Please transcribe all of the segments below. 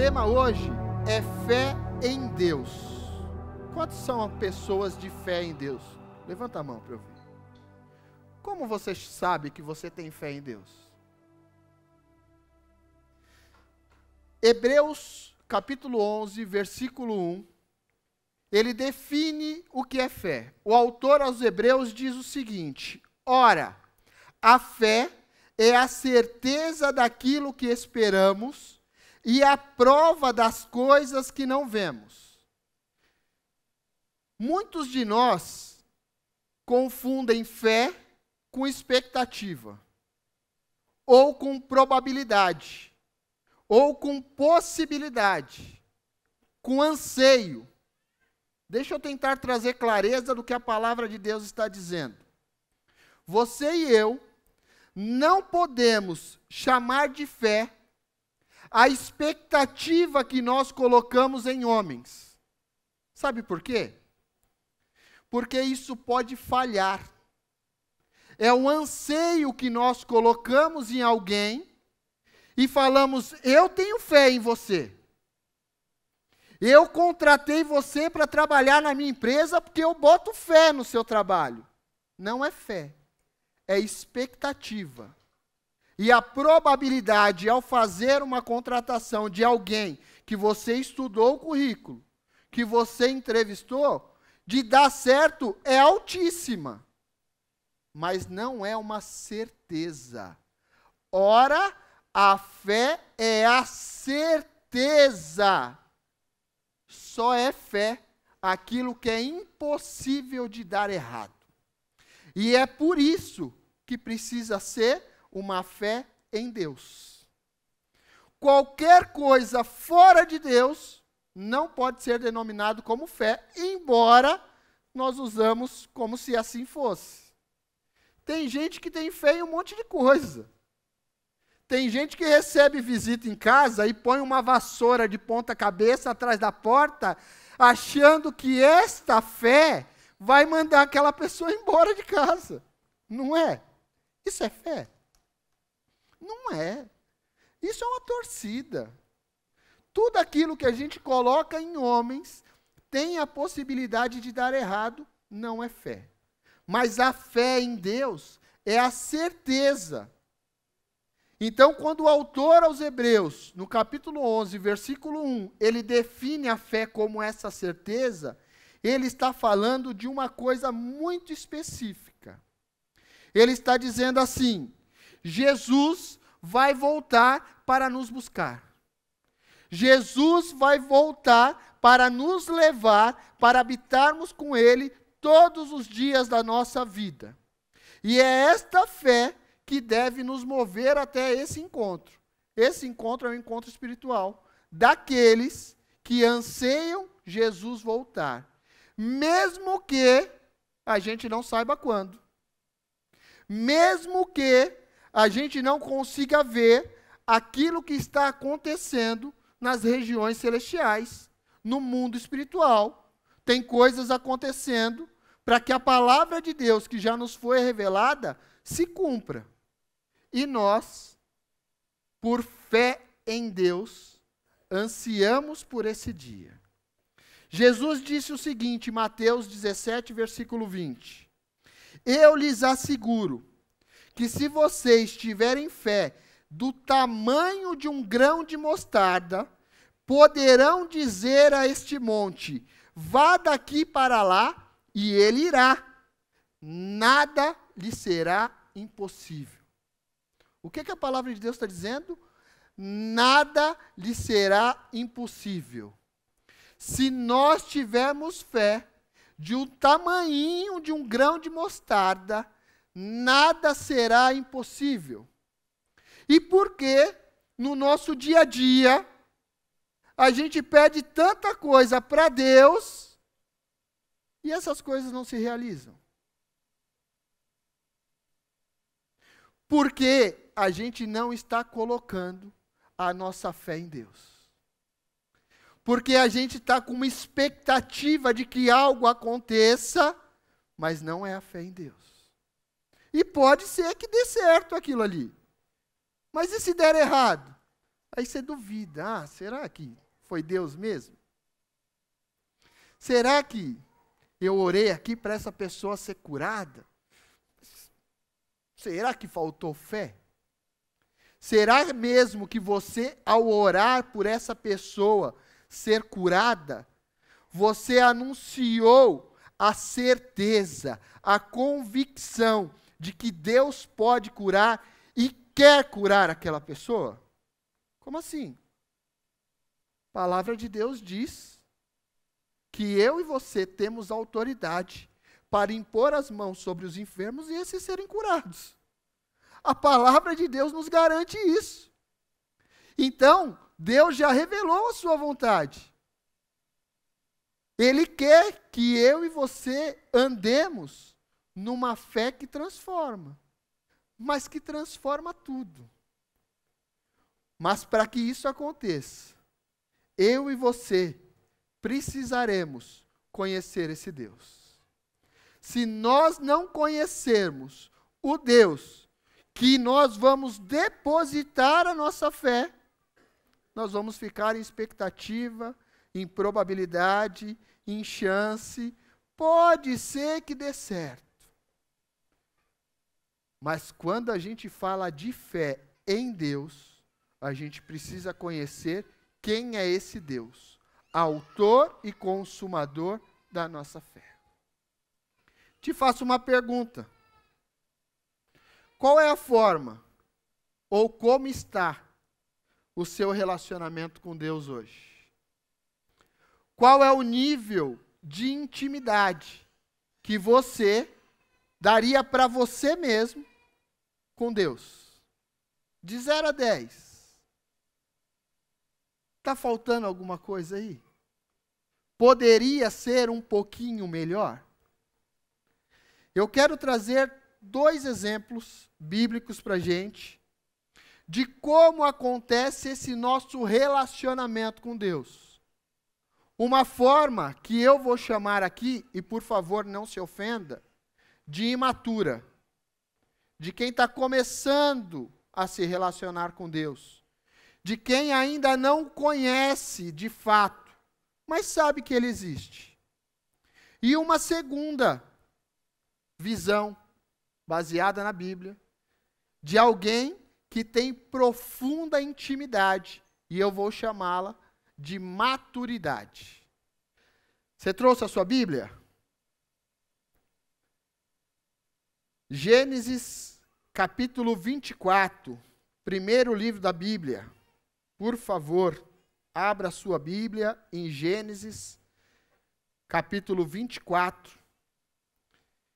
tema hoje é fé em Deus. Quantas são pessoas de fé em Deus? Levanta a mão para eu ver. Como você sabe que você tem fé em Deus? Hebreus capítulo 11, versículo 1, ele define o que é fé. O autor aos Hebreus diz o seguinte: Ora, a fé é a certeza daquilo que esperamos e é a prova das coisas que não vemos. Muitos de nós confundem fé com expectativa, ou com probabilidade, ou com possibilidade, com anseio. Deixa eu tentar trazer clareza do que a palavra de Deus está dizendo. Você e eu não podemos chamar de fé a expectativa que nós colocamos em homens. Sabe por quê? Porque isso pode falhar. É o anseio que nós colocamos em alguém e falamos: Eu tenho fé em você. Eu contratei você para trabalhar na minha empresa porque eu boto fé no seu trabalho. Não é fé, é expectativa. E a probabilidade ao fazer uma contratação de alguém que você estudou o currículo, que você entrevistou, de dar certo é altíssima. Mas não é uma certeza. Ora, a fé é a certeza. Só é fé aquilo que é impossível de dar errado. E é por isso que precisa ser uma fé em Deus. Qualquer coisa fora de Deus não pode ser denominado como fé, embora nós usamos como se assim fosse. Tem gente que tem fé em um monte de coisa. Tem gente que recebe visita em casa e põe uma vassoura de ponta cabeça atrás da porta, achando que esta fé vai mandar aquela pessoa embora de casa. Não é? Isso é fé. Não é. Isso é uma torcida. Tudo aquilo que a gente coloca em homens tem a possibilidade de dar errado, não é fé. Mas a fé em Deus é a certeza. Então, quando o autor aos Hebreus, no capítulo 11, versículo 1, ele define a fé como essa certeza, ele está falando de uma coisa muito específica. Ele está dizendo assim: Jesus vai voltar para nos buscar. Jesus vai voltar para nos levar, para habitarmos com Ele todos os dias da nossa vida. E é esta fé que deve nos mover até esse encontro. Esse encontro é um encontro espiritual daqueles que anseiam Jesus voltar, mesmo que a gente não saiba quando, mesmo que a gente não consiga ver aquilo que está acontecendo nas regiões celestiais, no mundo espiritual. Tem coisas acontecendo para que a palavra de Deus que já nos foi revelada se cumpra. E nós, por fé em Deus, ansiamos por esse dia. Jesus disse o seguinte, Mateus 17, versículo 20: Eu lhes asseguro que se vocês tiverem fé do tamanho de um grão de mostarda, poderão dizer a este monte: vá daqui para lá, e ele irá. Nada lhe será impossível. O que, que a palavra de Deus está dizendo? Nada lhe será impossível. Se nós tivermos fé de um tamanho de um grão de mostarda, nada será impossível. E por que no nosso dia a dia a gente pede tanta coisa para Deus e essas coisas não se realizam? Porque a gente não está colocando a nossa fé em Deus. Porque a gente está com uma expectativa de que algo aconteça, mas não é a fé em Deus. E pode ser que dê certo aquilo ali. Mas e se der errado? Aí você duvida: ah, será que foi Deus mesmo? Será que eu orei aqui para essa pessoa ser curada? Será que faltou fé? Será mesmo que você, ao orar por essa pessoa ser curada, você anunciou a certeza, a convicção de que Deus pode curar e quer curar aquela pessoa? Como assim? A palavra de Deus diz que eu e você temos autoridade para impor as mãos sobre os enfermos e esses serem curados. A palavra de Deus nos garante isso. Então, Deus já revelou a sua vontade. Ele quer que eu e você andemos numa fé que transforma, mas que transforma tudo. Mas para que isso aconteça, eu e você precisaremos conhecer esse Deus. Se nós não conhecermos o Deus que nós vamos depositar a nossa fé, nós vamos ficar em expectativa, em probabilidade, em chance. Pode ser que dê certo mas quando a gente fala de fé em Deus, a gente precisa conhecer quem é esse Deus, autor e consumador da nossa fé. Te faço uma pergunta. Qual é a forma ou como está o seu relacionamento com Deus hoje? Qual é o nível de intimidade que você daria para você mesmo com Deus? De 0 a 10. Está faltando alguma coisa aí? Poderia ser um pouquinho melhor? Eu quero trazer dois exemplos bíblicos para a gente de como acontece esse nosso relacionamento com Deus. Uma forma que eu vou chamar aqui, e por favor não se ofenda, de imatura de quem está começando a se relacionar com Deus, de quem ainda não conhece de fato, mas sabe que Ele existe. E uma segunda visão, baseada na Bíblia, de alguém que tem profunda intimidade, e eu vou chamá-la de maturidade. Você trouxe a sua Bíblia? Gênesis capítulo 24, primeiro livro da Bíblia. Por favor, abra sua Bíblia em Gênesis capítulo 24.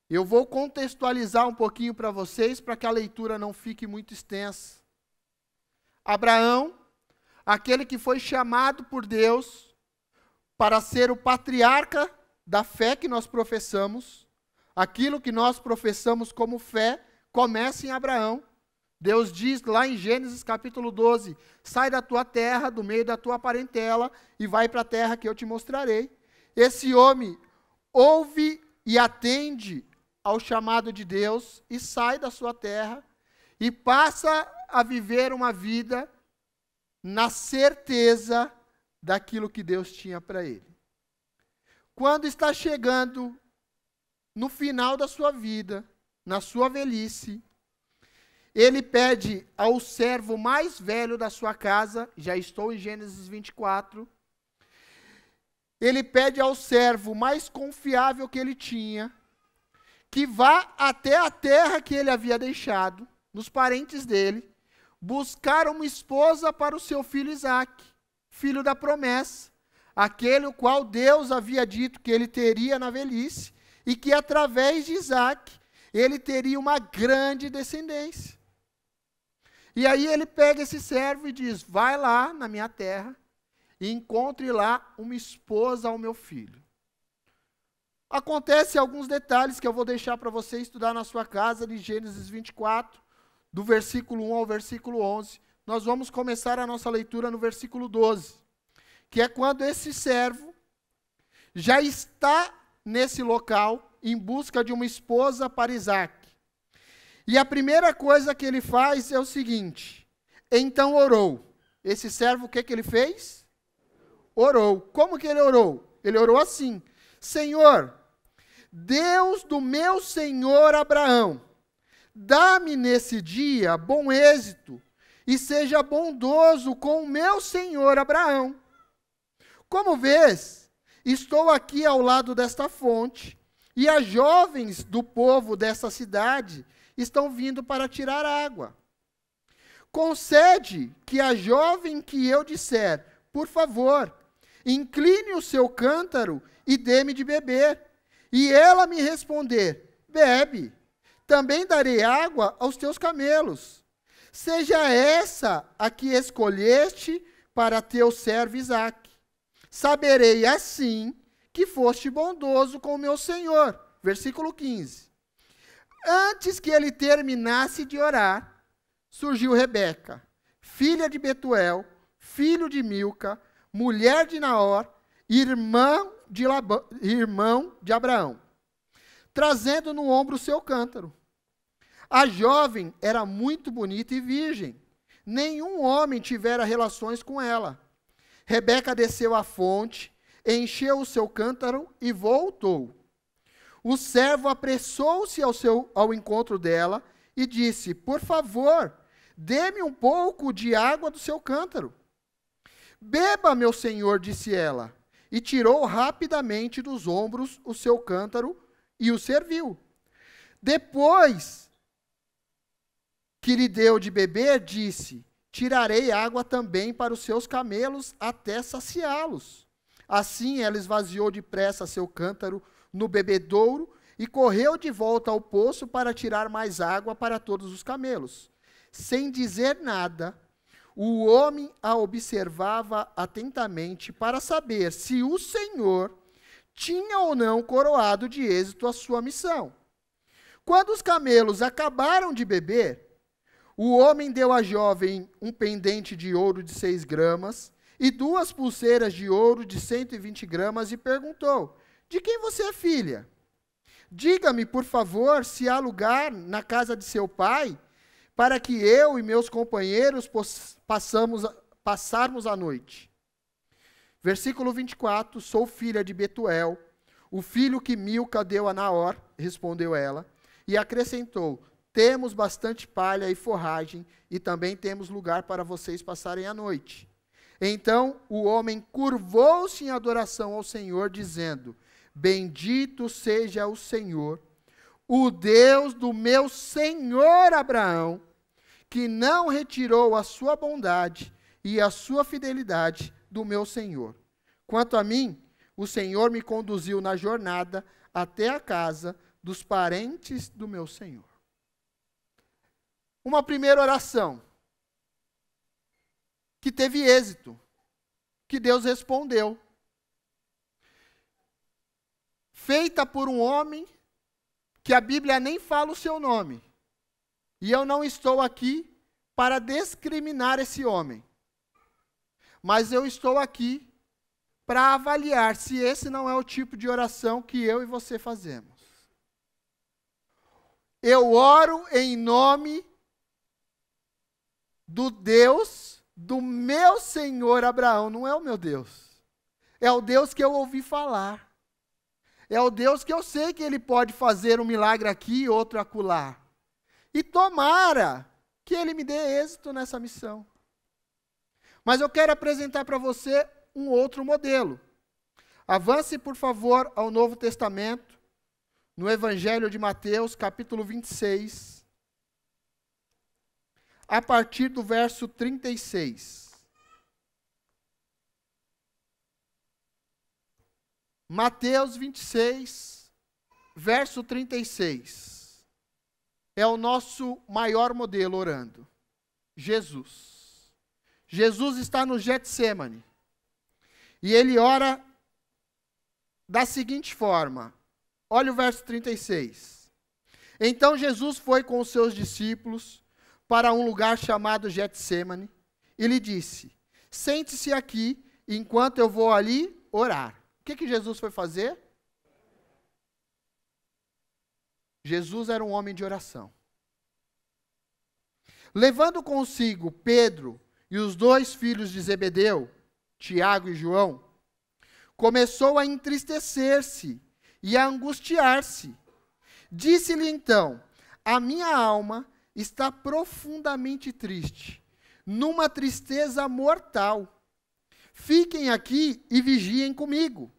Eu vou contextualizar um pouquinho para vocês para que a leitura não fique muito extensa. Abraão, aquele que foi chamado por Deus para ser o patriarca da fé que nós professamos, Aquilo que nós professamos como fé começa em Abraão. Deus diz lá em Gênesis capítulo 12: sai da tua terra, do meio da tua parentela, e vai para a terra que eu te mostrarei. Esse homem ouve e atende ao chamado de Deus e sai da sua terra e passa a viver uma vida na certeza daquilo que Deus tinha para ele. Quando está chegando no final da sua vida, na sua velhice, ele pede ao servo mais velho da sua casa, já estou em Gênesis 24. Ele pede ao servo mais confiável que ele tinha, que vá até a terra que ele havia deixado, nos parentes dele, buscar uma esposa para o seu filho Isaque, filho da promessa, aquele o qual Deus havia dito que ele teria na velhice, e que através de Isaac ele teria uma grande descendência. E aí ele pega esse servo e diz: Vai lá na minha terra e encontre lá uma esposa ao meu filho. Acontece alguns detalhes que eu vou deixar para você estudar na sua casa, de Gênesis 24, do versículo 1 ao versículo 11. Nós vamos começar a nossa leitura no versículo 12, que é quando esse servo já está nesse local em busca de uma esposa para Isaac. E a primeira coisa que ele faz é o seguinte: então orou. Esse servo, o que, que ele fez? Orou. Como que ele orou? Ele orou assim: Senhor, Deus do meu senhor Abraão, dá-me nesse dia bom êxito e seja bondoso com o meu senhor Abraão. Como vês, Estou aqui ao lado desta fonte, e as jovens do povo dessa cidade estão vindo para tirar água. Concede que a jovem que eu disser, por favor, incline o seu cântaro e dê-me de beber. E ela me responder: bebe. Também darei água aos teus camelos. Seja essa a que escolheste para teu servo Isaac saberei assim que foste bondoso com o meu Senhor. Versículo 15. Antes que ele terminasse de orar, surgiu Rebeca, filha de Betuel, filho de Milca, mulher de Naor, irmão de, Labão, irmão de Abraão, trazendo no ombro o seu cântaro. A jovem era muito bonita e virgem. Nenhum homem tivera relações com ela. Rebeca desceu à fonte, encheu o seu cântaro e voltou. O servo apressou-se ao, seu, ao encontro dela e disse: Por favor, dê-me um pouco de água do seu cântaro. Beba, meu senhor, disse ela, e tirou rapidamente dos ombros o seu cântaro e o serviu. Depois que lhe deu de beber, disse: Tirarei água também para os seus camelos até saciá-los. Assim ela esvaziou depressa seu cântaro no bebedouro e correu de volta ao poço para tirar mais água para todos os camelos. Sem dizer nada, o homem a observava atentamente para saber se o Senhor tinha ou não coroado de êxito a sua missão. Quando os camelos acabaram de beber, o homem deu à jovem um pendente de ouro de seis gramas e duas pulseiras de ouro de 120 gramas e perguntou: De quem você é filha? Diga-me, por favor, se há lugar na casa de seu pai para que eu e meus companheiros passarmos a noite. Versículo 24: Sou filha de Betuel, o filho que Milca deu a Naor, respondeu ela, e acrescentou: temos bastante palha e forragem, e também temos lugar para vocês passarem a noite. Então o homem curvou-se em adoração ao Senhor, dizendo: Bendito seja o Senhor, o Deus do meu senhor Abraão, que não retirou a sua bondade e a sua fidelidade do meu senhor. Quanto a mim, o Senhor me conduziu na jornada até a casa dos parentes do meu senhor uma primeira oração que teve êxito, que Deus respondeu. Feita por um homem que a Bíblia nem fala o seu nome. E eu não estou aqui para discriminar esse homem. Mas eu estou aqui para avaliar se esse não é o tipo de oração que eu e você fazemos. Eu oro em nome do Deus do meu senhor Abraão, não é o meu Deus. É o Deus que eu ouvi falar. É o Deus que eu sei que ele pode fazer um milagre aqui e outro acolá. E tomara que ele me dê êxito nessa missão. Mas eu quero apresentar para você um outro modelo. Avance, por favor, ao Novo Testamento, no Evangelho de Mateus, capítulo 26 a partir do verso 36. Mateus 26, verso 36. É o nosso maior modelo orando. Jesus. Jesus está no Getsemane. E ele ora da seguinte forma. Olha o verso 36. Então Jesus foi com os seus discípulos para um lugar chamado Getsemane e lhe disse: Sente-se aqui enquanto eu vou ali orar. O que, que Jesus foi fazer? Jesus era um homem de oração. Levando consigo Pedro e os dois filhos de Zebedeu, Tiago e João, começou a entristecer-se e a angustiar-se. Disse-lhe então: A minha alma está profundamente triste, numa tristeza mortal. Fiquem aqui e vigiem comigo.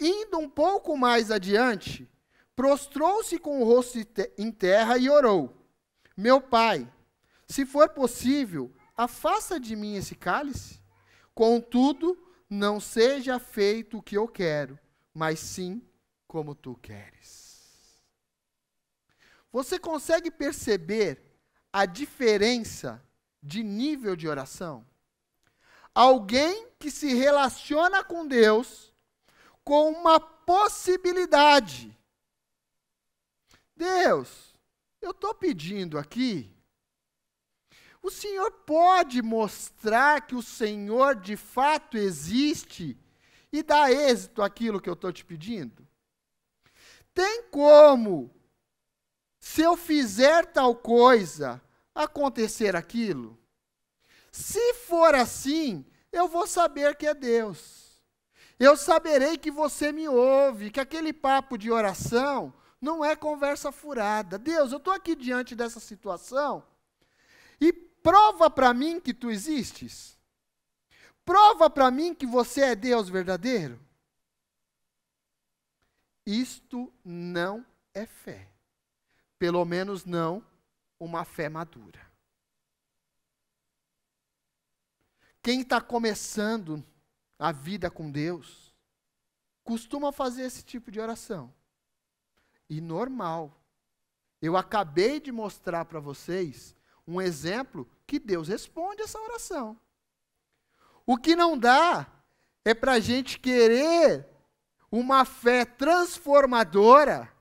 Indo um pouco mais adiante, prostrou-se com o rosto em terra e orou: Meu pai, se for possível, afasta de mim esse cálice. Contudo, não seja feito o que eu quero, mas sim como tu queres. Você consegue perceber a diferença de nível de oração? Alguém que se relaciona com Deus com uma possibilidade. Deus, eu estou pedindo aqui. O Senhor pode mostrar que o Senhor de fato existe e dar êxito àquilo que eu estou te pedindo? Tem como se eu fizer tal coisa, acontecer aquilo? Se for assim, eu vou saber que é Deus. Eu saberei que você me ouve, que aquele papo de oração não é conversa furada. Deus, eu estou aqui diante dessa situação e prova para mim que tu existes. Prova para mim que você é Deus verdadeiro. Isto não é fé. Pelo menos não uma fé madura. Quem está começando a vida com Deus costuma fazer esse tipo de oração. E normal. Eu acabei de mostrar para vocês um exemplo que Deus responde essa oração. O que não dá é para a gente querer uma fé transformadora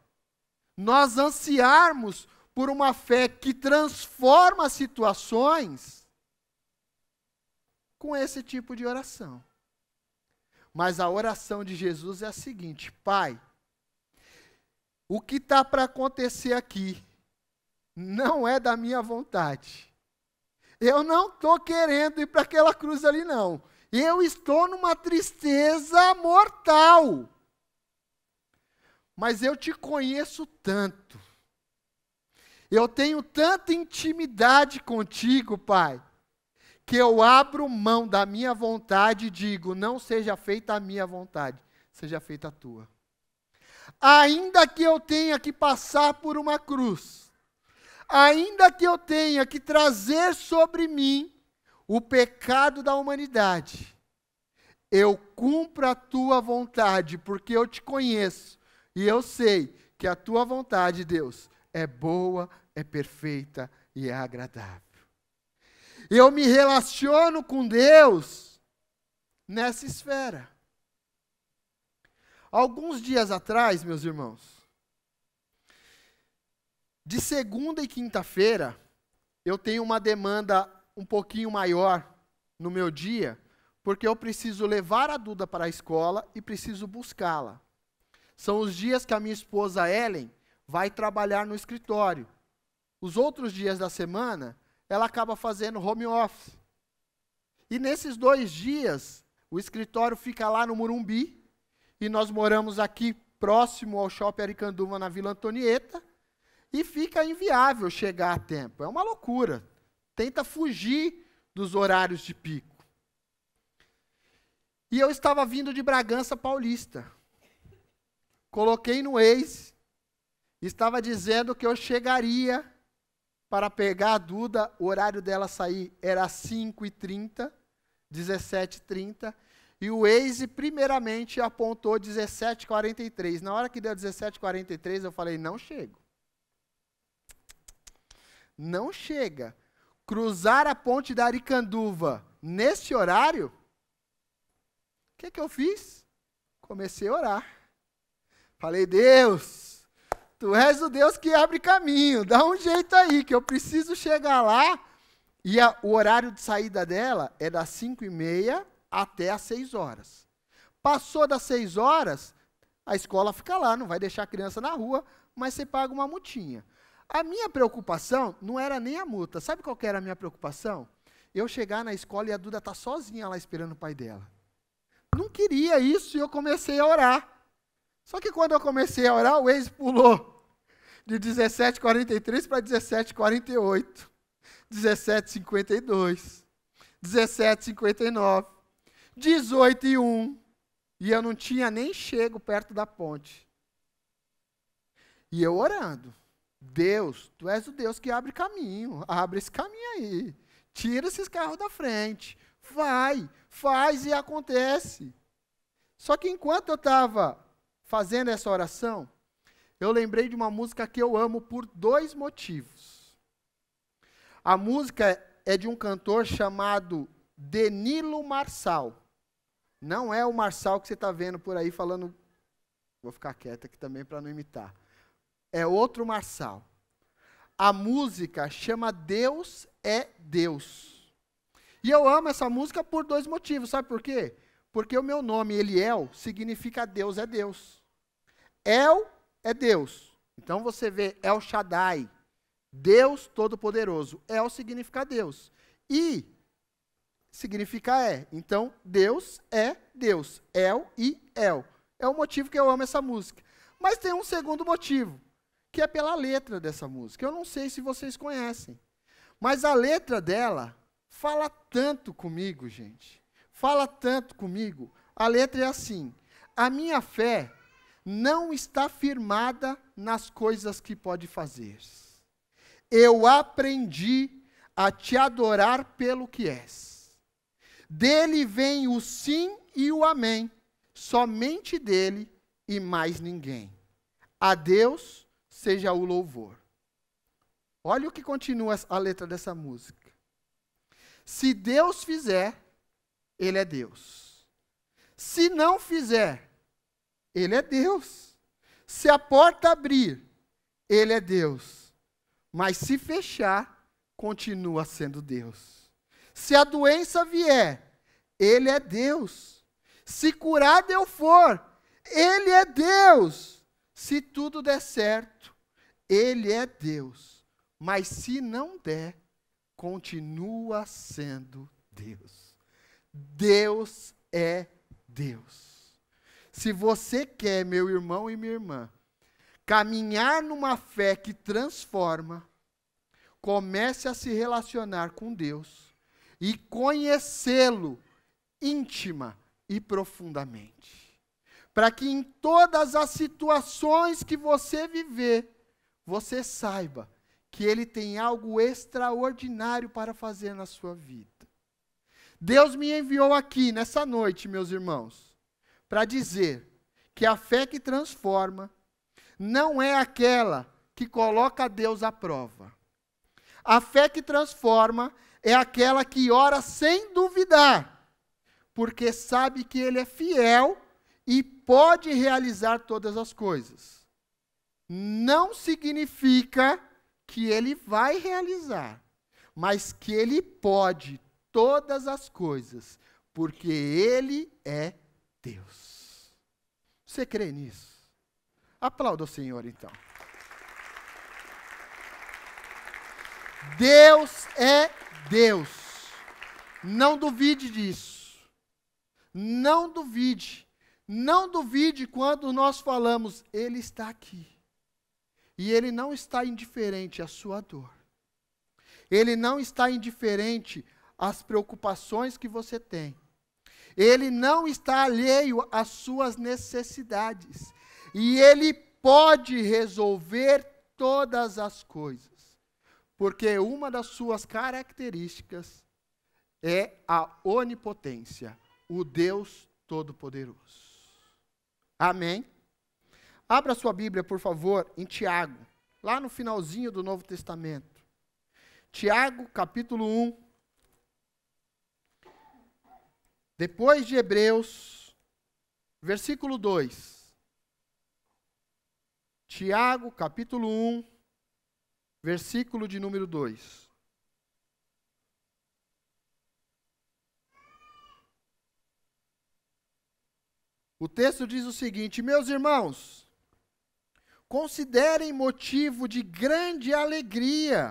nós ansiarmos por uma fé que transforma situações com esse tipo de oração. Mas a oração de Jesus é a seguinte: Pai, o que está para acontecer aqui não é da minha vontade. Eu não estou querendo ir para aquela cruz ali, não. Eu estou numa tristeza mortal mas eu te conheço tanto. Eu tenho tanta intimidade contigo, Pai, que eu abro mão da minha vontade e digo: não seja feita a minha vontade, seja feita a tua. Ainda que eu tenha que passar por uma cruz, ainda que eu tenha que trazer sobre mim o pecado da humanidade, eu cumpro a tua vontade, porque eu te conheço e eu sei que a tua vontade, Deus, é boa, é perfeita e é agradável. Eu me relaciono com Deus nessa esfera. Alguns dias atrás, meus irmãos, de segunda e quinta-feira, eu tenho uma demanda um pouquinho maior no meu dia, porque eu preciso levar a Duda para a escola e preciso buscá-la são os dias que a minha esposa Ellen vai trabalhar no escritório. Os outros dias da semana, ela acaba fazendo home office. E nesses dois dias, o escritório fica lá no Murumbi, e nós moramos aqui próximo ao shopping Aricanduva, na Vila Antonieta, e fica inviável chegar a tempo. É uma loucura. Tenta fugir dos horários de pico. E eu estava vindo de Bragança Paulista coloquei no Waze, estava dizendo que eu chegaria para pegar a Duda, o horário dela sair era 5h30, 17h30, e o Waze primeiramente apontou 17h43. Na hora que deu 17h43, eu falei, não chego. Não chega. Cruzar a ponte da Aricanduva neste horário? O que, que eu fiz? Comecei a orar. Falei, Deus, tu és o Deus que abre caminho, dá um jeito aí, que eu preciso chegar lá. E a, o horário de saída dela é das 5 e meia até as 6 horas. Passou das 6 horas, a escola fica lá, não vai deixar a criança na rua, mas você paga uma multinha. A minha preocupação não era nem a multa. Sabe qual era a minha preocupação? Eu chegar na escola e a Duda tá sozinha lá esperando o pai dela. Não queria isso e eu comecei a orar. Só que quando eu comecei a orar, o ex pulou de 17,43 para 17,48, 17,52, 17,59, 18 e 1. E eu não tinha nem chego perto da ponte. E eu orando. Deus, tu és o Deus que abre caminho, abre esse caminho aí. Tira esses carros da frente. Vai, faz e acontece. Só que enquanto eu estava fazendo essa oração, eu lembrei de uma música que eu amo por dois motivos. A música é de um cantor chamado Denilo Marçal. Não é o Marçal que você está vendo por aí falando. Vou ficar quieto aqui também para não imitar. É outro Marçal. A música chama Deus é Deus. E eu amo essa música por dois motivos. Sabe por quê? Porque o meu nome, Eliel, é significa Deus é Deus. El é Deus. Então você vê El Shaddai, Deus Todo-Poderoso. El significa Deus. E significa é. Então, Deus é Deus. El e El. É o motivo que eu amo essa música. Mas tem um segundo motivo, que é pela letra dessa música. Eu não sei se vocês conhecem. Mas a letra dela fala tanto comigo, gente. Fala tanto comigo. A letra é assim: A minha fé não está firmada nas coisas que pode fazer. Eu aprendi a te adorar pelo que és. Dele vem o sim e o amém, somente dele e mais ninguém. A Deus seja o louvor. Olha o que continua a letra dessa música. Se Deus fizer, Ele é Deus. Se não fizer, ele é Deus. Se a porta abrir, Ele é Deus. Mas se fechar, continua sendo Deus. Se a doença vier, Ele é Deus. Se curado eu for, Ele é Deus. Se tudo der certo, Ele é Deus. Mas se não der, continua sendo Deus. Deus é Deus se você quer, meu irmão e minha irmã, caminhar numa fé que transforma, comece a se relacionar com Deus e conhecê-lo íntima e profundamente. Para que em todas as situações que você viver, você saiba que Ele tem algo extraordinário para fazer na sua vida. Deus me enviou aqui nessa noite, meus irmãos, para dizer que a fé que transforma não é aquela que coloca Deus à prova. A fé que transforma é aquela que ora sem duvidar, porque sabe que Ele é fiel e pode realizar todas as coisas. Não significa que Ele vai realizar, mas que Ele pode todas as coisas, porque Ele é Deus. Você crê nisso? Aplauda o Senhor então. Deus é Deus. Não duvide disso. Não duvide. Não duvide quando nós falamos, Ele está aqui. E Ele não está indiferente à sua dor. Ele não está indiferente às preocupações que você tem. Ele não está alheio às suas necessidades. E ele pode resolver todas as coisas. Porque uma das suas características é a onipotência, o Deus Todo-Poderoso. Amém? Abra sua Bíblia, por favor, em Tiago, lá no finalzinho do Novo Testamento. Tiago, capítulo 1, Depois de Hebreus, versículo 2. Tiago, capítulo 1, versículo de número 2. O texto diz o seguinte: Meus irmãos, considerem motivo de grande alegria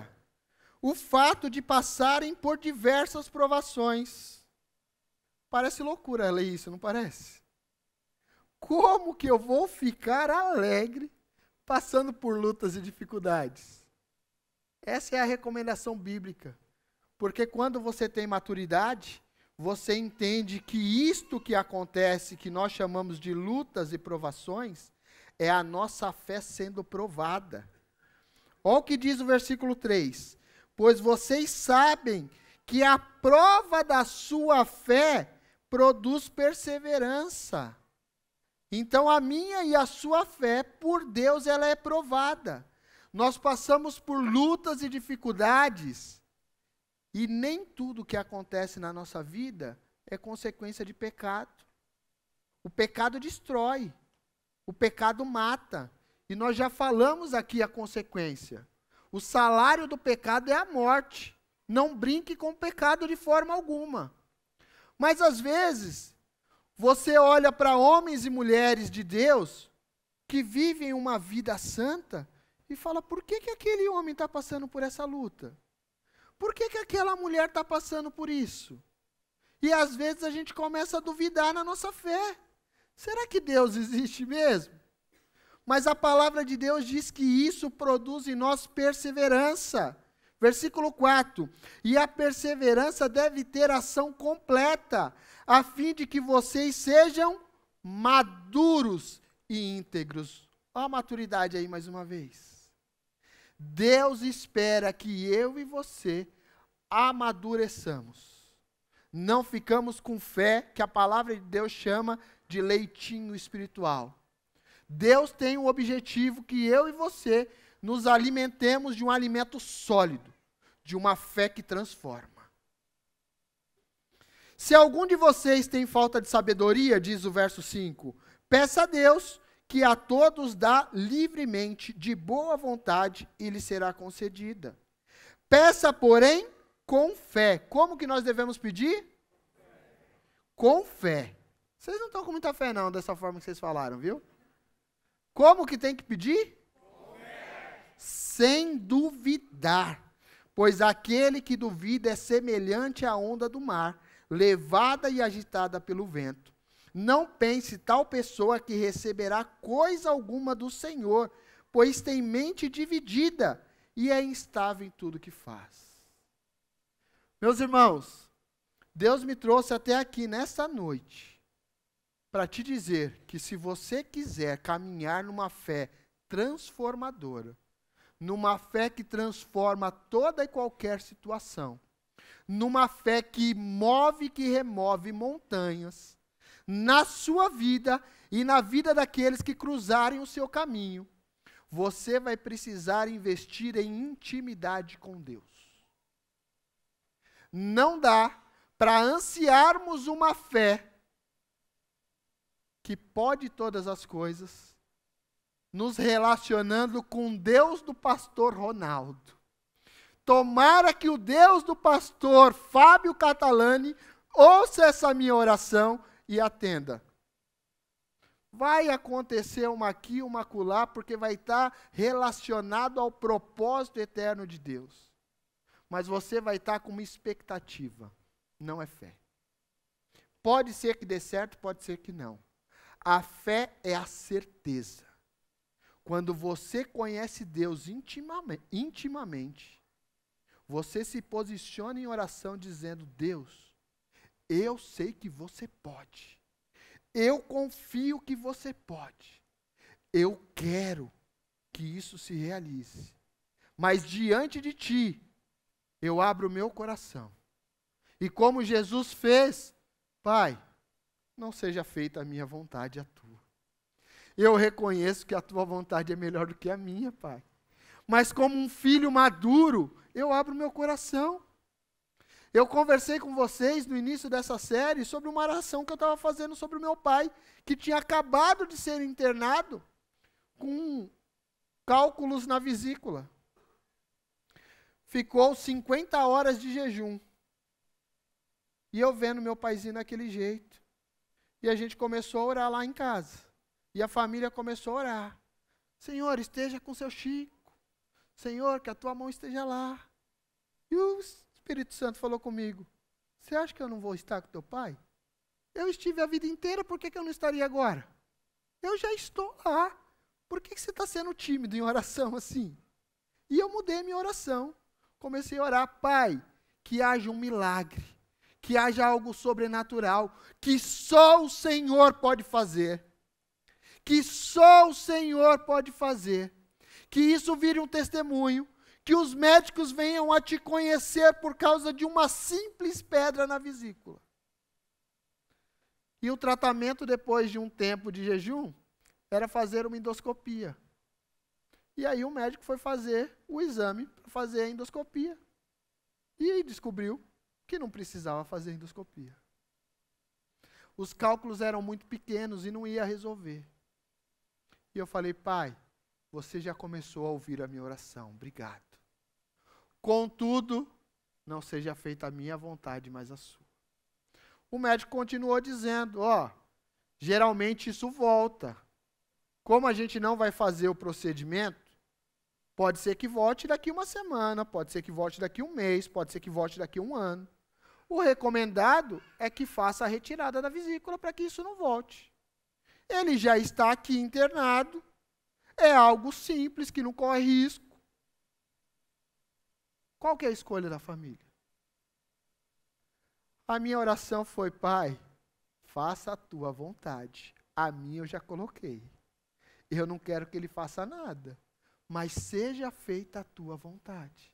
o fato de passarem por diversas provações Parece loucura ler isso, não parece? Como que eu vou ficar alegre passando por lutas e dificuldades? Essa é a recomendação bíblica. Porque quando você tem maturidade, você entende que isto que acontece, que nós chamamos de lutas e provações, é a nossa fé sendo provada. Olha o que diz o versículo 3: Pois vocês sabem que a prova da sua fé produz perseverança. Então a minha e a sua fé por Deus ela é provada. Nós passamos por lutas e dificuldades e nem tudo que acontece na nossa vida é consequência de pecado. O pecado destrói, o pecado mata e nós já falamos aqui a consequência. O salário do pecado é a morte. Não brinque com o pecado de forma alguma. Mas às vezes, você olha para homens e mulheres de Deus que vivem uma vida santa e fala: por que, que aquele homem está passando por essa luta? Por que, que aquela mulher está passando por isso? E às vezes a gente começa a duvidar na nossa fé. Será que Deus existe mesmo? Mas a palavra de Deus diz que isso produz em nós perseverança. Versículo 4: E a perseverança deve ter ação completa, a fim de que vocês sejam maduros e íntegros. Olha a maturidade aí mais uma vez. Deus espera que eu e você amadureçamos. Não ficamos com fé, que a palavra de Deus chama de leitinho espiritual. Deus tem um objetivo que eu e você nos alimentemos de um alimento sólido, de uma fé que transforma. Se algum de vocês tem falta de sabedoria, diz o verso 5, peça a Deus que a todos dá livremente, de boa vontade, e lhe será concedida. Peça, porém, com fé. Como que nós devemos pedir? Com fé. Vocês não estão com muita fé, não, dessa forma que vocês falaram, viu? Como que tem que pedir? sem duvidar, pois aquele que duvida é semelhante à onda do mar, levada e agitada pelo vento. Não pense tal pessoa que receberá coisa alguma do Senhor, pois tem mente dividida e é instável em tudo que faz. Meus irmãos, Deus me trouxe até aqui nesta noite para te dizer que se você quiser caminhar numa fé transformadora, numa fé que transforma toda e qualquer situação, numa fé que move e que remove montanhas, na sua vida e na vida daqueles que cruzarem o seu caminho, você vai precisar investir em intimidade com Deus. Não dá para ansiarmos uma fé que pode todas as coisas nos relacionando com Deus do pastor Ronaldo. Tomara que o Deus do pastor Fábio Catalani ouça essa minha oração e atenda. Vai acontecer uma aqui, uma acolá, porque vai estar relacionado ao propósito eterno de Deus. Mas você vai estar com uma expectativa, não é fé. Pode ser que dê certo, pode ser que não. A fé é a certeza quando você conhece Deus intimamente, intimamente, você se posiciona em oração dizendo: Deus, eu sei que você pode. Eu confio que você pode. Eu quero que isso se realize. Mas diante de ti, eu abro o meu coração. E como Jesus fez, Pai, não seja feita a minha vontade, a tua. Eu reconheço que a tua vontade é melhor do que a minha, Pai. Mas como um filho maduro, eu abro meu coração. Eu conversei com vocês no início dessa série sobre uma oração que eu estava fazendo sobre o meu pai, que tinha acabado de ser internado com cálculos na vesícula. Ficou 50 horas de jejum. E eu vendo meu paizinho daquele jeito. E a gente começou a orar lá em casa. E a família começou a orar. Senhor, esteja com seu Chico. Senhor, que a tua mão esteja lá. E o Espírito Santo falou comigo: Você acha que eu não vou estar com teu pai? Eu estive a vida inteira, por que, que eu não estaria agora? Eu já estou lá. Por que, que você está sendo tímido em oração assim? E eu mudei minha oração. Comecei a orar: Pai, que haja um milagre, que haja algo sobrenatural, que só o Senhor pode fazer que só o Senhor pode fazer. Que isso vire um testemunho, que os médicos venham a te conhecer por causa de uma simples pedra na vesícula. E o tratamento depois de um tempo de jejum era fazer uma endoscopia. E aí o médico foi fazer o exame para fazer a endoscopia. E descobriu que não precisava fazer endoscopia. Os cálculos eram muito pequenos e não ia resolver. E eu falei, pai, você já começou a ouvir a minha oração, obrigado. Contudo, não seja feita a minha vontade, mas a sua. O médico continuou dizendo: ó, oh, geralmente isso volta. Como a gente não vai fazer o procedimento, pode ser que volte daqui uma semana, pode ser que volte daqui um mês, pode ser que volte daqui um ano. O recomendado é que faça a retirada da vesícula para que isso não volte ele já está aqui internado. É algo simples, que não corre risco. Qual que é a escolha da família? A minha oração foi, pai, faça a tua vontade. A minha eu já coloquei. Eu não quero que ele faça nada, mas seja feita a tua vontade.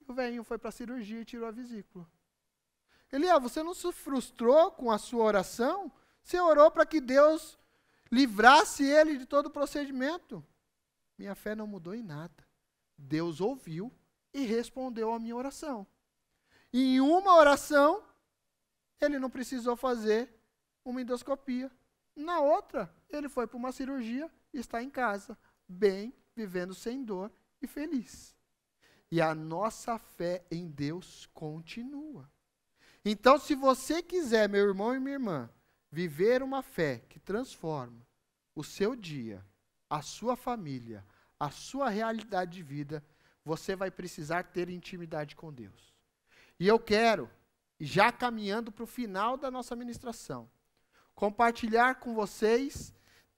E o velhinho foi para a cirurgia e tirou a vesícula. Ele, ah, você não se frustrou com a sua oração? Você orou para que Deus livrasse ele de todo o procedimento. Minha fé não mudou em nada. Deus ouviu e respondeu à minha oração. E em uma oração, ele não precisou fazer uma endoscopia. Na outra, ele foi para uma cirurgia e está em casa, bem, vivendo sem dor e feliz. E a nossa fé em Deus continua. Então, se você quiser, meu irmão e minha irmã, Viver uma fé que transforma o seu dia, a sua família, a sua realidade de vida, você vai precisar ter intimidade com Deus. E eu quero, já caminhando para o final da nossa ministração, compartilhar com vocês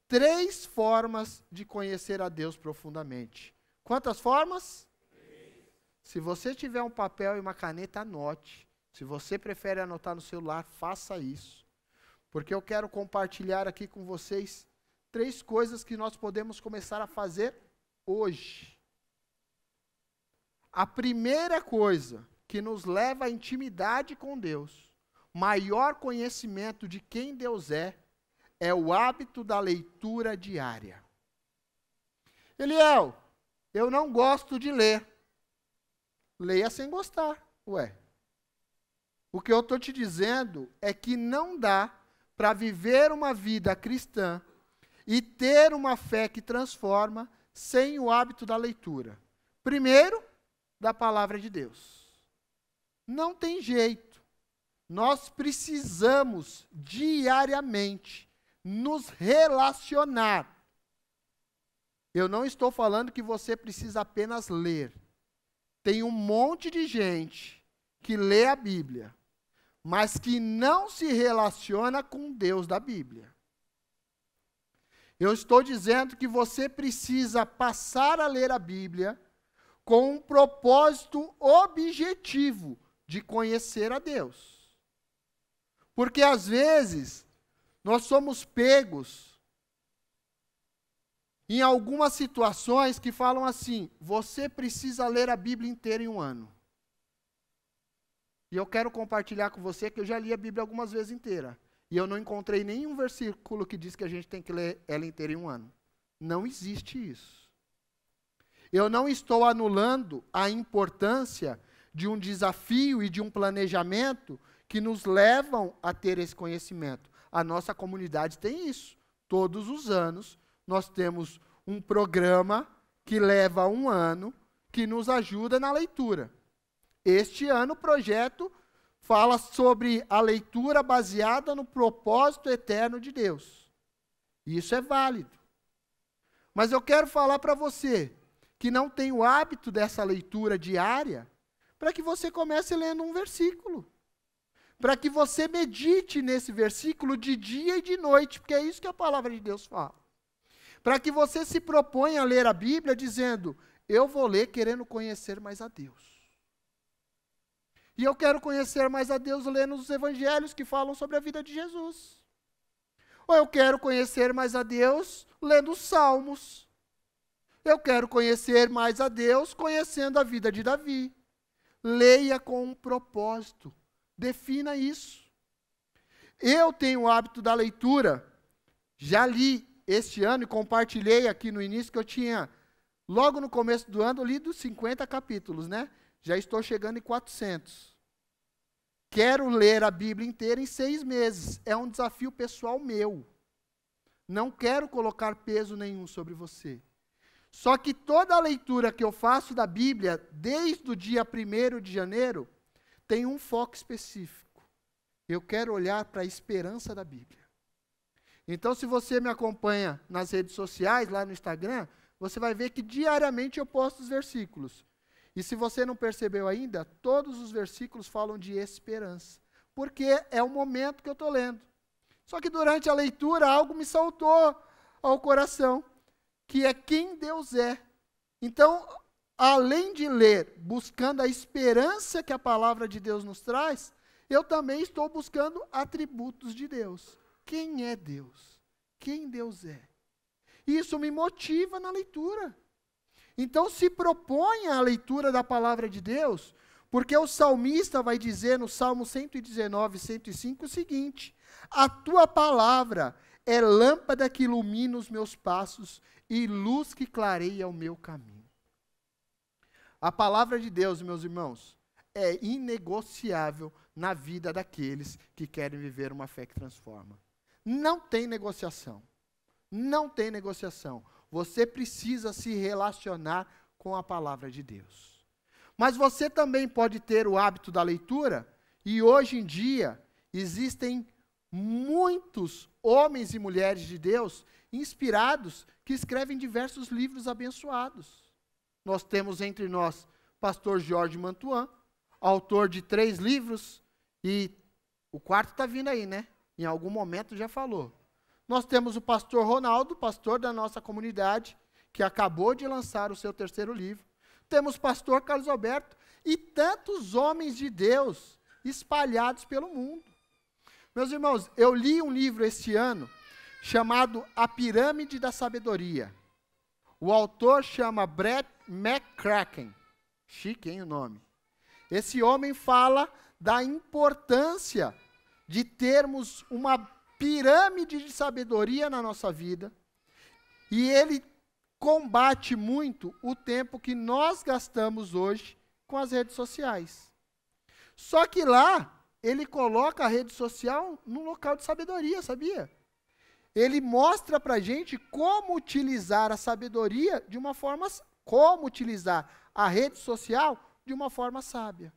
três formas de conhecer a Deus profundamente. Quantas formas? Se você tiver um papel e uma caneta, anote. Se você prefere anotar no celular, faça isso porque eu quero compartilhar aqui com vocês três coisas que nós podemos começar a fazer hoje. A primeira coisa que nos leva à intimidade com Deus, maior conhecimento de quem Deus é, é o hábito da leitura diária. Eliel, eu não gosto de ler. Leia sem gostar, ué. O que eu estou te dizendo é que não dá para viver uma vida cristã e ter uma fé que transforma sem o hábito da leitura. Primeiro, da palavra de Deus. Não tem jeito. Nós precisamos diariamente nos relacionar. Eu não estou falando que você precisa apenas ler. Tem um monte de gente que lê a Bíblia, mas que não se relaciona com Deus da Bíblia. Eu estou dizendo que você precisa passar a ler a Bíblia com um propósito objetivo de conhecer a Deus. Porque às vezes nós somos pegos em algumas situações que falam assim: você precisa ler a Bíblia inteira em um ano. E eu quero compartilhar com você que eu já li a Bíblia algumas vezes inteira. E eu não encontrei nenhum versículo que diz que a gente tem que ler ela inteira em um ano. Não existe isso. Eu não estou anulando a importância de um desafio e de um planejamento que nos levam a ter esse conhecimento. A nossa comunidade tem isso. Todos os anos nós temos um programa que leva um ano que nos ajuda na leitura. Este ano, o projeto fala sobre a leitura baseada no propósito eterno de Deus. Isso é válido. Mas eu quero falar para você que não tem o hábito dessa leitura diária, para que você comece lendo um versículo. Para que você medite nesse versículo de dia e de noite, porque é isso que a palavra de Deus fala. Para que você se proponha a ler a Bíblia dizendo: Eu vou ler querendo conhecer mais a Deus. E eu quero conhecer mais a Deus lendo os evangelhos que falam sobre a vida de Jesus. Ou eu quero conhecer mais a Deus lendo os salmos. Eu quero conhecer mais a Deus conhecendo a vida de Davi. Leia com um propósito. Defina isso. Eu tenho o hábito da leitura. Já li este ano e compartilhei aqui no início que eu tinha, logo no começo do ano, lido 50 capítulos, né? Já estou chegando em 400. Quero ler a Bíblia inteira em seis meses. É um desafio pessoal meu. Não quero colocar peso nenhum sobre você. Só que toda a leitura que eu faço da Bíblia, desde o dia 1 de janeiro, tem um foco específico. Eu quero olhar para a esperança da Bíblia. Então, se você me acompanha nas redes sociais, lá no Instagram, você vai ver que diariamente eu posto os versículos. E se você não percebeu ainda, todos os versículos falam de esperança, porque é o momento que eu estou lendo. Só que durante a leitura algo me saltou ao coração, que é quem Deus é. Então, além de ler buscando a esperança que a palavra de Deus nos traz, eu também estou buscando atributos de Deus. Quem é Deus? Quem Deus é? Isso me motiva na leitura. Então se proponha a leitura da palavra de Deus, porque o salmista vai dizer no Salmo 119, 105 o seguinte: A tua palavra é lâmpada que ilumina os meus passos e luz que clareia o meu caminho. A palavra de Deus, meus irmãos, é inegociável na vida daqueles que querem viver uma fé que transforma. Não tem negociação. Não tem negociação. Você precisa se relacionar com a palavra de Deus. Mas você também pode ter o hábito da leitura, e hoje em dia existem muitos homens e mulheres de Deus inspirados que escrevem diversos livros abençoados. Nós temos entre nós pastor Jorge Mantuan, autor de três livros, e o quarto está vindo aí, né? Em algum momento já falou. Nós temos o pastor Ronaldo, pastor da nossa comunidade, que acabou de lançar o seu terceiro livro. Temos o pastor Carlos Alberto e tantos homens de Deus espalhados pelo mundo. Meus irmãos, eu li um livro este ano chamado A Pirâmide da Sabedoria. O autor chama Brett McCracken. Chique, hein, o nome. Esse homem fala da importância de termos uma pirâmide de sabedoria na nossa vida e ele combate muito o tempo que nós gastamos hoje com as redes sociais. Só que lá ele coloca a rede social num local de sabedoria, sabia? Ele mostra para gente como utilizar a sabedoria de uma forma, como utilizar a rede social de uma forma sábia.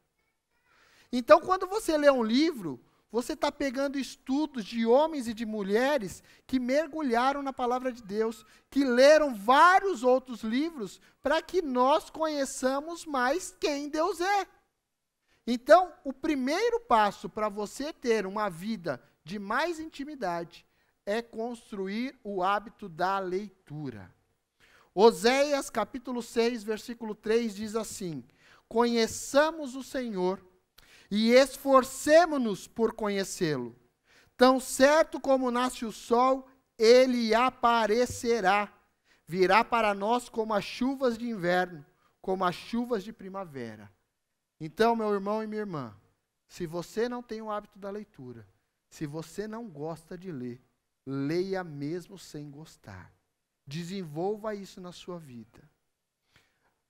Então, quando você lê um livro você está pegando estudos de homens e de mulheres que mergulharam na palavra de Deus, que leram vários outros livros, para que nós conheçamos mais quem Deus é. Então, o primeiro passo para você ter uma vida de mais intimidade é construir o hábito da leitura. Oséias capítulo 6, versículo 3 diz assim: Conheçamos o Senhor e esforcemos nos por conhecê-lo. Tão certo como nasce o sol, ele aparecerá. Virá para nós como as chuvas de inverno, como as chuvas de primavera. Então, meu irmão e minha irmã, se você não tem o hábito da leitura, se você não gosta de ler, leia mesmo sem gostar. Desenvolva isso na sua vida.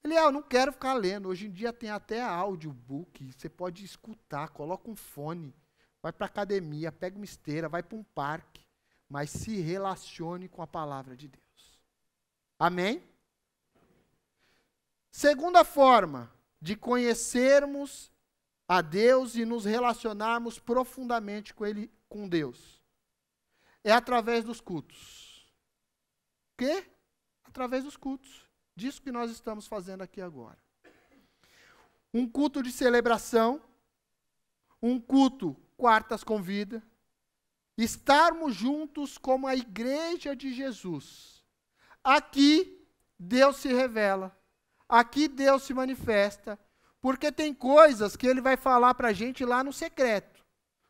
Ele, ah, eu não quero ficar lendo. Hoje em dia tem até audiobook, você pode escutar, coloca um fone, vai para academia, pega uma esteira, vai para um parque, mas se relacione com a palavra de Deus. Amém? Segunda forma de conhecermos a Deus e nos relacionarmos profundamente com ele, com Deus, é através dos cultos. O quê? Através dos cultos disso que nós estamos fazendo aqui agora. Um culto de celebração, um culto quartas com vida, estarmos juntos como a igreja de Jesus. Aqui Deus se revela, aqui Deus se manifesta, porque tem coisas que ele vai falar para a gente lá no secreto,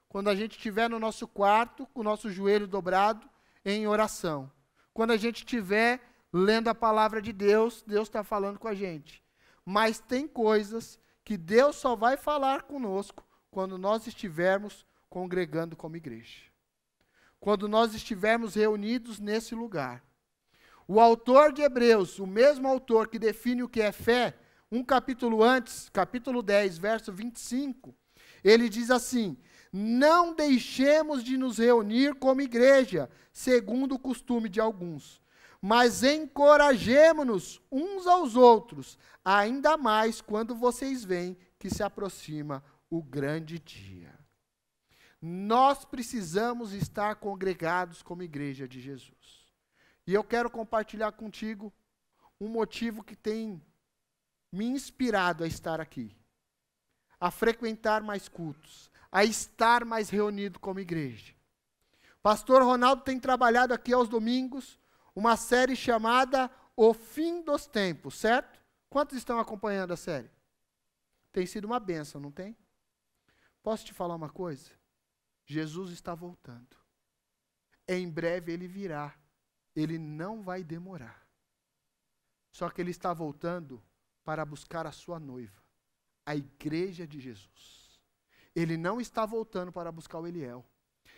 quando a gente estiver no nosso quarto, com o nosso joelho dobrado, em oração. Quando a gente estiver lendo a palavra de Deus, Deus está falando com a gente. Mas tem coisas que Deus só vai falar conosco quando nós estivermos congregando como igreja. Quando nós estivermos reunidos nesse lugar. O autor de Hebreus, o mesmo autor que define o que é fé, um capítulo antes, capítulo 10, verso 25, ele diz assim: Não deixemos de nos reunir como igreja, segundo o costume de alguns, mas encorajemo-nos uns aos outros, ainda mais quando vocês veem que se aproxima o grande dia. Nós precisamos estar congregados como igreja de Jesus. E eu quero compartilhar contigo um motivo que tem me inspirado a estar aqui, a frequentar mais cultos, a estar mais reunido como igreja. Pastor Ronaldo tem trabalhado aqui aos domingos uma série chamada O Fim dos Tempos, certo? Quantos estão acompanhando a série? Tem sido uma benção, não tem? Posso te falar uma coisa? Jesus está voltando. Em breve ele virá. Ele não vai demorar. Só que ele está voltando para buscar a sua noiva, a igreja de Jesus. Ele não está voltando para buscar o Eliel.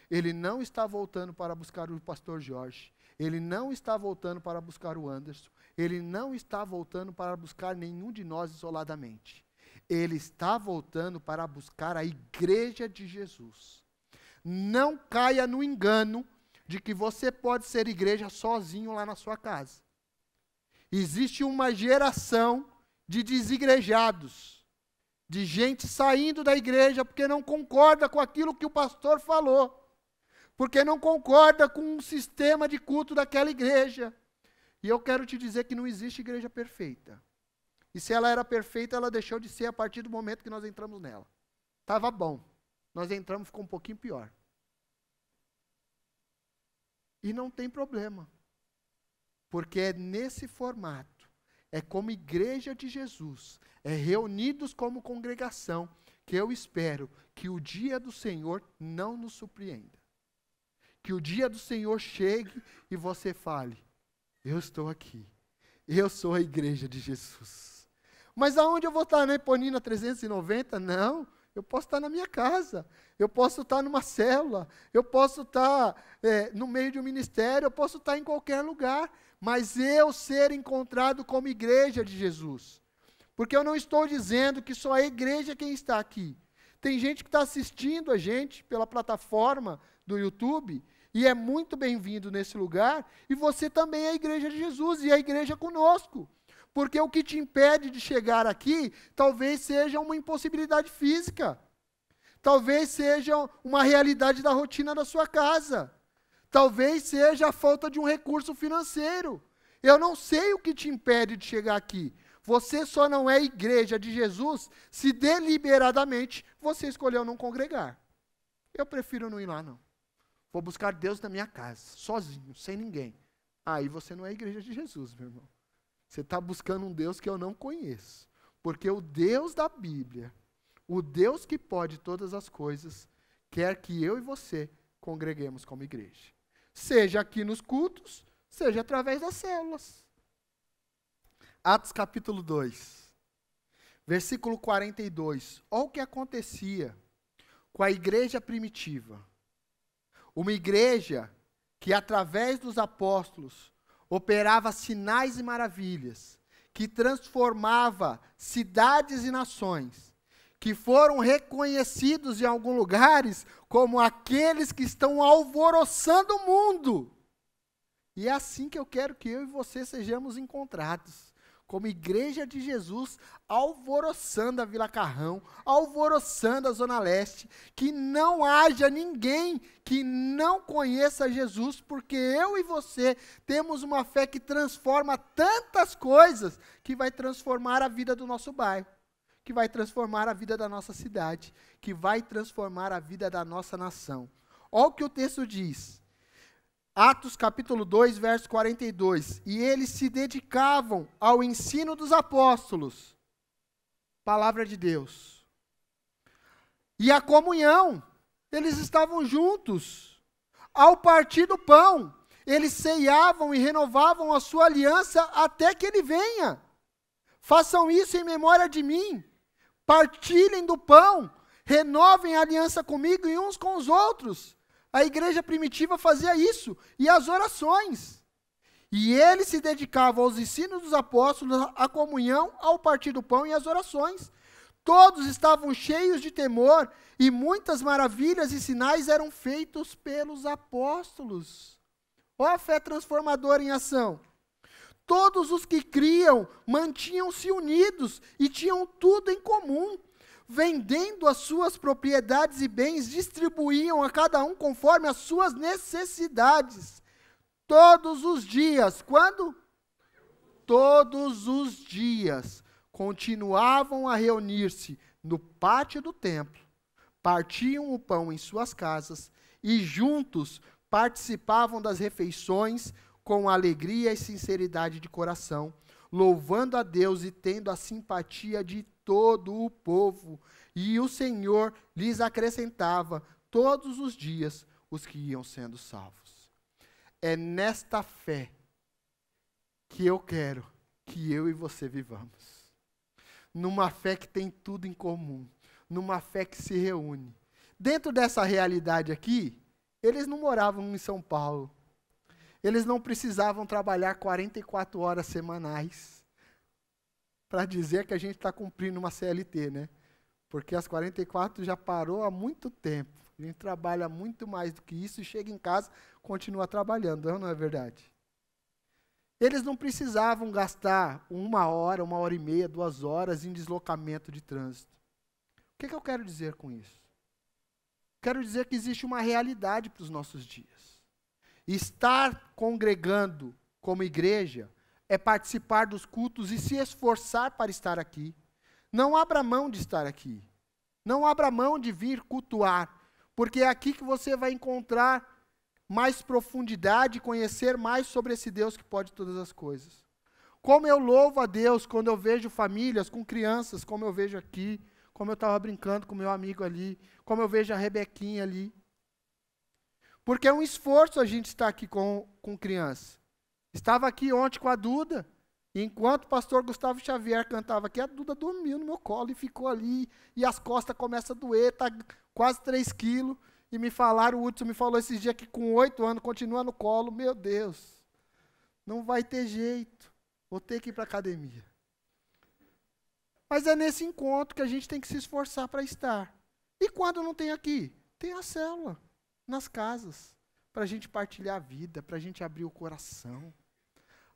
Ele não está voltando para buscar o pastor Jorge. Ele não está voltando para buscar o Anderson. Ele não está voltando para buscar nenhum de nós isoladamente. Ele está voltando para buscar a igreja de Jesus. Não caia no engano de que você pode ser igreja sozinho lá na sua casa. Existe uma geração de desigrejados, de gente saindo da igreja porque não concorda com aquilo que o pastor falou porque não concorda com o sistema de culto daquela igreja. E eu quero te dizer que não existe igreja perfeita. E se ela era perfeita, ela deixou de ser a partir do momento que nós entramos nela. Estava bom. Nós entramos, ficou um pouquinho pior. E não tem problema. Porque é nesse formato, é como igreja de Jesus, é reunidos como congregação, que eu espero que o dia do Senhor não nos surpreenda que o dia do Senhor chegue e você fale: Eu estou aqui, eu sou a igreja de Jesus. Mas aonde eu vou estar na Eponina 390? Não, eu posso estar na minha casa, eu posso estar numa célula, eu posso estar é, no meio de um ministério, eu posso estar em qualquer lugar, mas eu ser encontrado como igreja de Jesus. Porque eu não estou dizendo que só a igreja é quem está aqui. Tem gente que está assistindo a gente pela plataforma do YouTube e é muito bem-vindo nesse lugar, e você também é a igreja de Jesus e é a igreja conosco. Porque o que te impede de chegar aqui talvez seja uma impossibilidade física. Talvez seja uma realidade da rotina da sua casa. Talvez seja a falta de um recurso financeiro. Eu não sei o que te impede de chegar aqui. Você só não é igreja de Jesus se deliberadamente você escolheu não congregar. Eu prefiro não ir lá, não. Vou buscar Deus na minha casa, sozinho, sem ninguém. Aí você não é a igreja de Jesus, meu irmão. Você está buscando um Deus que eu não conheço. Porque o Deus da Bíblia, o Deus que pode todas as coisas, quer que eu e você congreguemos como igreja. Seja aqui nos cultos, seja através das células. Atos capítulo 2, versículo 42. Olha o que acontecia com a igreja primitiva. Uma igreja que, através dos apóstolos, operava sinais e maravilhas, que transformava cidades e nações, que foram reconhecidos em alguns lugares como aqueles que estão alvoroçando o mundo. E é assim que eu quero que eu e você sejamos encontrados como Igreja de Jesus, alvoroçando a Vila Carrão, alvoroçando a Zona Leste, que não haja ninguém que não conheça Jesus, porque eu e você temos uma fé que transforma tantas coisas que vai transformar a vida do nosso bairro, que vai transformar a vida da nossa cidade, que vai transformar a vida da nossa nação. Olha o que o texto diz. Atos capítulo 2, verso 42. E eles se dedicavam ao ensino dos apóstolos. Palavra de Deus. E à comunhão, eles estavam juntos. Ao partir do pão, eles ceiavam e renovavam a sua aliança até que ele venha. Façam isso em memória de mim. Partilhem do pão, renovem a aliança comigo e uns com os outros a igreja primitiva fazia isso, e as orações. E ele se dedicava aos ensinos dos apóstolos, à comunhão, ao partir do pão e às orações. Todos estavam cheios de temor, e muitas maravilhas e sinais eram feitos pelos apóstolos. Ó a fé transformadora em ação. Todos os que criam mantinham-se unidos e tinham tudo em comum vendendo as suas propriedades e bens, distribuíam a cada um conforme as suas necessidades. Todos os dias. Quando? Todos os dias. Continuavam a reunir-se no pátio do templo, partiam o pão em suas casas e juntos participavam das refeições com alegria e sinceridade de coração, louvando a Deus e tendo a simpatia de todo o povo. E o Senhor lhes acrescentava todos os dias os que iam sendo salvos. É nesta fé que eu quero que eu e você vivamos. Numa fé que tem tudo em comum, numa fé que se reúne. Dentro dessa realidade aqui, eles não moravam em São Paulo. Eles não precisavam trabalhar 44 horas semanais para dizer que a gente está cumprindo uma CLT, né? Porque as 44 já parou há muito tempo. A gente trabalha muito mais do que isso e chega em casa, continua trabalhando, não é verdade? Eles não precisavam gastar uma hora, uma hora e meia, duas horas em deslocamento de trânsito. O que, é que eu quero dizer com isso? Quero dizer que existe uma realidade para os nossos dias. Estar congregando como igreja é participar dos cultos e se esforçar para estar aqui. Não abra mão de estar aqui. Não abra mão de vir cultuar, porque é aqui que você vai encontrar mais profundidade, conhecer mais sobre esse Deus que pode todas as coisas. Como eu louvo a Deus quando eu vejo famílias com crianças, como eu vejo aqui, como eu estava brincando com meu amigo ali, como eu vejo a Rebequinha ali. Porque é um esforço a gente estar aqui com, com criança. Estava aqui ontem com a Duda. Enquanto o pastor Gustavo Xavier cantava aqui, a Duda dormiu no meu colo e ficou ali. E as costas começam a doer, tá quase 3 quilos. E me falaram, o Hudson me falou esses dias que com 8 anos continua no colo. Meu Deus, não vai ter jeito. Vou ter que ir para a academia. Mas é nesse encontro que a gente tem que se esforçar para estar. E quando não tem aqui? Tem a célula, nas casas, para a gente partilhar a vida, para a gente abrir o coração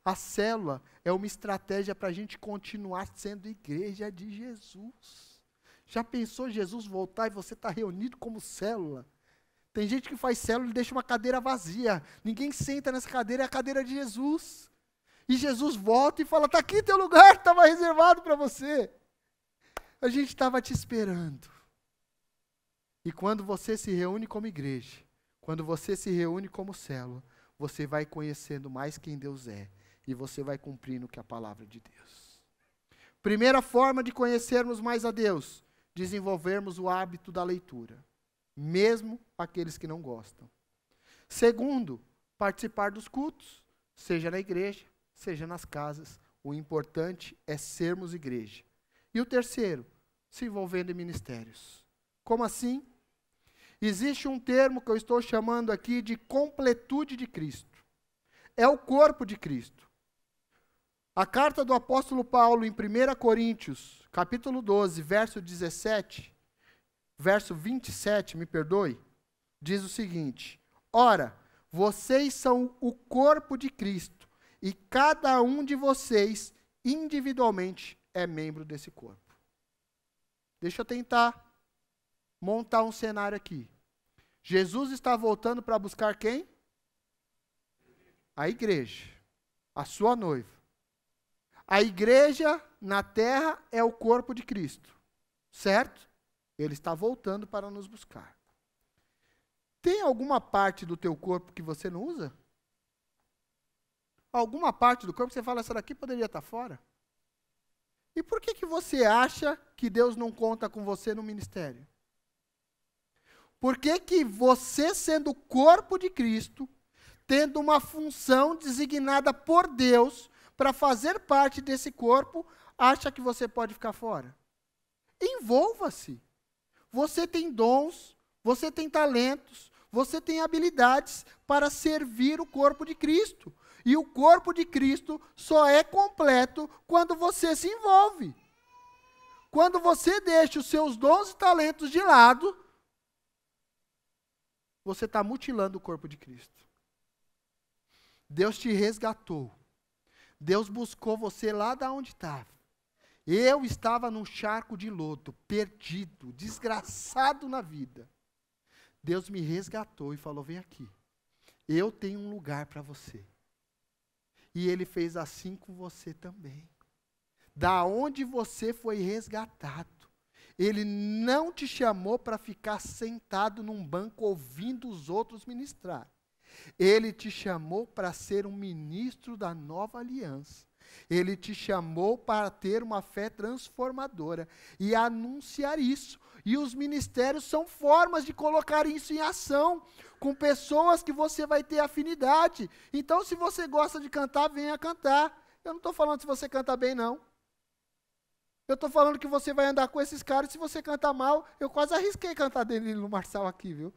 a célula é uma estratégia para a gente continuar sendo igreja de Jesus. Já pensou Jesus voltar e você está reunido como célula? Tem gente que faz célula e deixa uma cadeira vazia. Ninguém senta nessa cadeira, é a cadeira de Jesus. E Jesus volta e fala: está aqui teu lugar, estava tá reservado para você. A gente estava te esperando. E quando você se reúne como igreja, quando você se reúne como célula, você vai conhecendo mais quem Deus é e você vai cumprindo o que é a palavra de Deus. Primeira forma de conhecermos mais a Deus, desenvolvermos o hábito da leitura, mesmo aqueles que não gostam. Segundo, participar dos cultos, seja na igreja, seja nas casas. O importante é sermos igreja. E o terceiro, se envolvendo em ministérios. Como assim? Existe um termo que eu estou chamando aqui de completude de Cristo. É o corpo de Cristo. A carta do apóstolo Paulo em 1 Coríntios, capítulo 12, verso 17, verso 27, me perdoe, diz o seguinte: Ora, vocês são o corpo de Cristo, e cada um de vocês individualmente é membro desse corpo. Deixa eu tentar montar um cenário aqui. Jesus está voltando para buscar quem? A igreja, a sua noiva. A igreja na terra é o corpo de Cristo, certo? Ele está voltando para nos buscar. Tem alguma parte do teu corpo que você não usa? Alguma parte do corpo que você fala, essa daqui poderia estar fora? E por que, que você acha que Deus não conta com você no ministério? Por que, que você, sendo o corpo de Cristo, tendo uma função designada por Deus, para fazer parte desse corpo, acha que você pode ficar fora. Envolva-se. Você tem dons, você tem talentos, você tem habilidades para servir o corpo de Cristo. E o corpo de Cristo só é completo quando você se envolve. Quando você deixa os seus dons e talentos de lado, você está mutilando o corpo de Cristo. Deus te resgatou Deus buscou você lá da onde estava. Eu estava num charco de lodo, perdido, desgraçado na vida. Deus me resgatou e falou: Vem aqui, eu tenho um lugar para você. E Ele fez assim com você também. Da onde você foi resgatado, Ele não te chamou para ficar sentado num banco ouvindo os outros ministrar. Ele te chamou para ser um ministro da nova aliança. Ele te chamou para ter uma fé transformadora e anunciar isso. E os ministérios são formas de colocar isso em ação com pessoas que você vai ter afinidade. Então, se você gosta de cantar, venha cantar. Eu não estou falando se você canta bem, não. Eu estou falando que você vai andar com esses caras. Se você canta mal, eu quase arrisquei cantar dele no Marçal aqui, viu?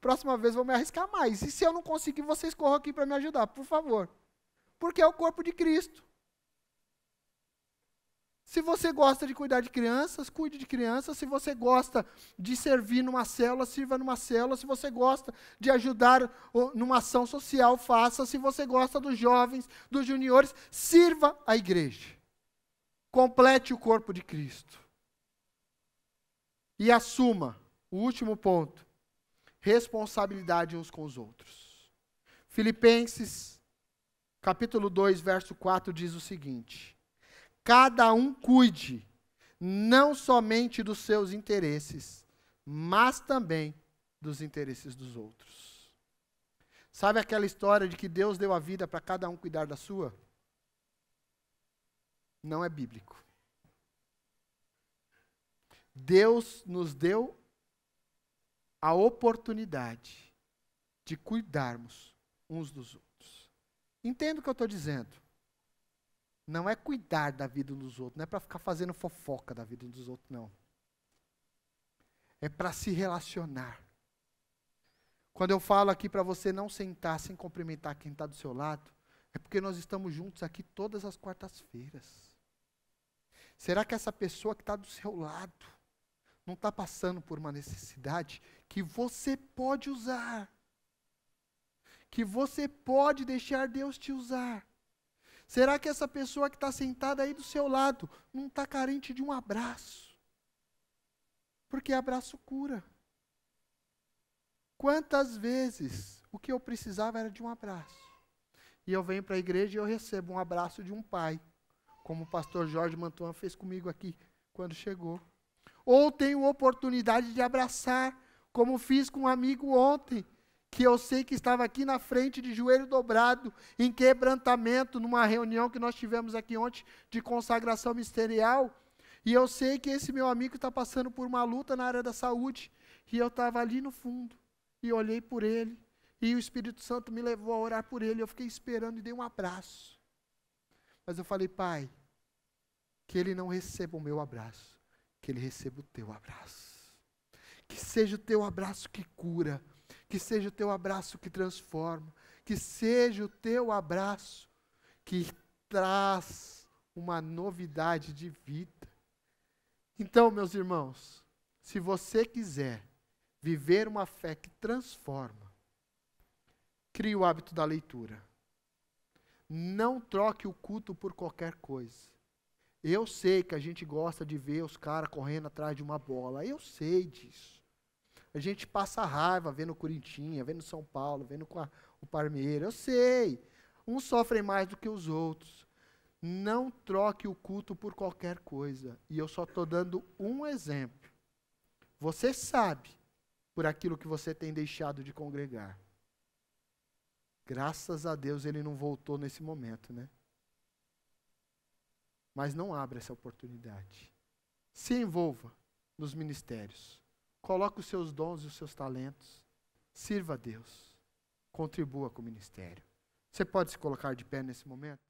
Próxima vez vou me arriscar mais. E se eu não conseguir, vocês corram aqui para me ajudar, por favor. Porque é o corpo de Cristo. Se você gosta de cuidar de crianças, cuide de crianças. Se você gosta de servir numa célula, sirva numa célula. Se você gosta de ajudar numa ação social, faça. Se você gosta dos jovens, dos juniores, sirva a igreja. Complete o corpo de Cristo. E assuma o último ponto responsabilidade uns com os outros. Filipenses, capítulo 2, verso 4 diz o seguinte: Cada um cuide não somente dos seus interesses, mas também dos interesses dos outros. Sabe aquela história de que Deus deu a vida para cada um cuidar da sua? Não é bíblico. Deus nos deu a oportunidade de cuidarmos uns dos outros. Entendo o que eu estou dizendo. Não é cuidar da vida uns dos outros, não é para ficar fazendo fofoca da vida uns dos outros, não. É para se relacionar. Quando eu falo aqui para você não sentar sem cumprimentar quem está do seu lado, é porque nós estamos juntos aqui todas as quartas-feiras. Será que essa pessoa que está do seu lado não está passando por uma necessidade que você pode usar, que você pode deixar Deus te usar. Será que essa pessoa que está sentada aí do seu lado não está carente de um abraço? Porque abraço cura. Quantas vezes o que eu precisava era de um abraço? E eu venho para a igreja e eu recebo um abraço de um pai, como o pastor Jorge Mantuan fez comigo aqui quando chegou ou tenho oportunidade de abraçar, como fiz com um amigo ontem, que eu sei que estava aqui na frente de joelho dobrado, em quebrantamento, numa reunião que nós tivemos aqui ontem de consagração ministerial. E eu sei que esse meu amigo está passando por uma luta na área da saúde. E eu estava ali no fundo e olhei por ele. E o Espírito Santo me levou a orar por ele. Eu fiquei esperando e dei um abraço. Mas eu falei, Pai, que ele não receba o meu abraço que ele receba o teu abraço. Que seja o teu abraço que cura, que seja o teu abraço que transforma, que seja o teu abraço que traz uma novidade de vida. Então, meus irmãos, se você quiser viver uma fé que transforma, crie o hábito da leitura. Não troque o culto por qualquer coisa. Eu sei que a gente gosta de ver os caras correndo atrás de uma bola. Eu sei disso. A gente passa raiva vendo o Corinthians, vendo São Paulo, vendo a, o Parmeira. Eu sei. Uns sofrem mais do que os outros. Não troque o culto por qualquer coisa. E eu só estou dando um exemplo. Você sabe por aquilo que você tem deixado de congregar. Graças a Deus ele não voltou nesse momento, né? mas não abra essa oportunidade. Se envolva nos ministérios. Coloque os seus dons e os seus talentos. Sirva a Deus. Contribua com o ministério. Você pode se colocar de pé nesse momento?